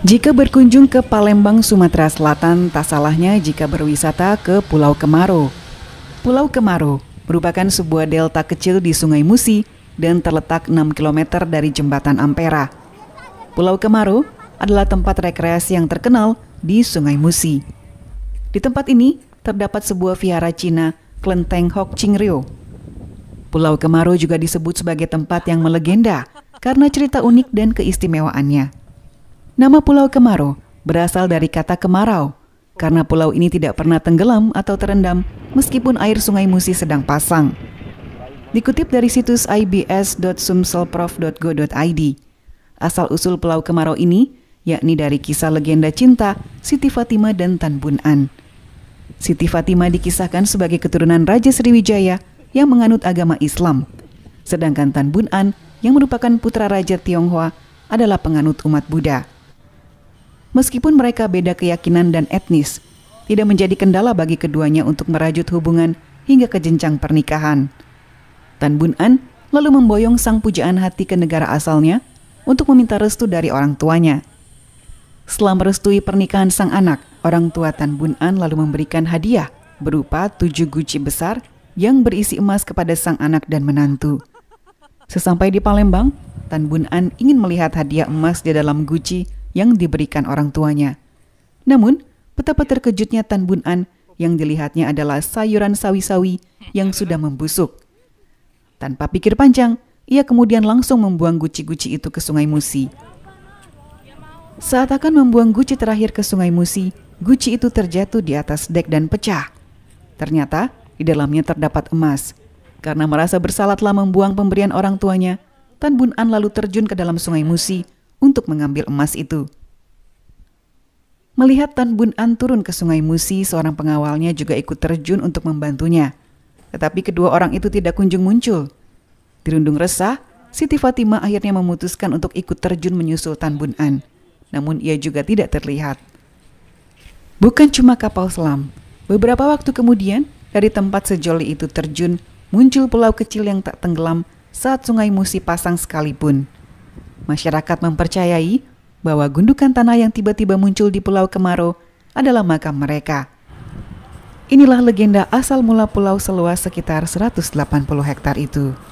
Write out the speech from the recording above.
Jika berkunjung ke Palembang, Sumatera Selatan, tak salahnya jika berwisata ke Pulau Kemaro. Pulau Kemaro merupakan sebuah delta kecil di Sungai Musi dan terletak 6 km dari jembatan Ampera. Pulau Kemaro adalah tempat rekreasi yang terkenal di Sungai Musi. Di tempat ini terdapat sebuah vihara Cina, Klenteng Hok Ching Ryo. Pulau Kemaro juga disebut sebagai tempat yang melegenda karena cerita unik dan keistimewaannya. Nama Pulau Kemaro berasal dari kata kemarau, karena pulau ini tidak pernah tenggelam atau terendam meskipun air sungai Musi sedang pasang. Dikutip dari situs ibs.sumselprof.go.id, asal-usul Pulau Kemarau ini yakni dari kisah legenda cinta Siti Fatima dan Tan Bun An. Siti Fatima dikisahkan sebagai keturunan Raja Sriwijaya yang menganut agama Islam, sedangkan Tan Bun An yang merupakan putra Raja Tionghoa adalah penganut umat Buddha. Meskipun mereka beda keyakinan dan etnis, tidak menjadi kendala bagi keduanya untuk merajut hubungan hingga ke jenjang pernikahan. Tan Bun An lalu memboyong sang pujaan hati ke negara asalnya untuk meminta restu dari orang tuanya. Setelah merestui pernikahan sang anak, orang tua Tan Bun An lalu memberikan hadiah berupa tujuh guci besar yang berisi emas kepada sang anak dan menantu. Sesampai di Palembang, Tan Bun An ingin melihat hadiah emas di dalam guci yang diberikan orang tuanya. Namun, betapa terkejutnya Tan Bun An yang dilihatnya adalah sayuran sawi-sawi yang sudah membusuk. Tanpa pikir panjang, ia kemudian langsung membuang guci-guci itu ke sungai Musi. Saat akan membuang guci terakhir ke sungai Musi, guci itu terjatuh di atas dek dan pecah. Ternyata, di dalamnya terdapat emas. Karena merasa bersalah telah membuang pemberian orang tuanya, Tan Bun An lalu terjun ke dalam sungai Musi untuk mengambil emas itu. Melihat Tan Bun An turun ke sungai Musi, seorang pengawalnya juga ikut terjun untuk membantunya. Tetapi kedua orang itu tidak kunjung muncul. Dirundung resah, Siti Fatimah akhirnya memutuskan untuk ikut terjun menyusul Tan Bun An. Namun ia juga tidak terlihat. Bukan cuma kapal selam, beberapa waktu kemudian dari tempat sejoli itu terjun, muncul pulau kecil yang tak tenggelam saat sungai Musi pasang sekalipun. Masyarakat mempercayai bahwa gundukan tanah yang tiba-tiba muncul di Pulau Kemaro adalah makam mereka. Inilah legenda asal mula pulau seluas sekitar 180 hektar itu.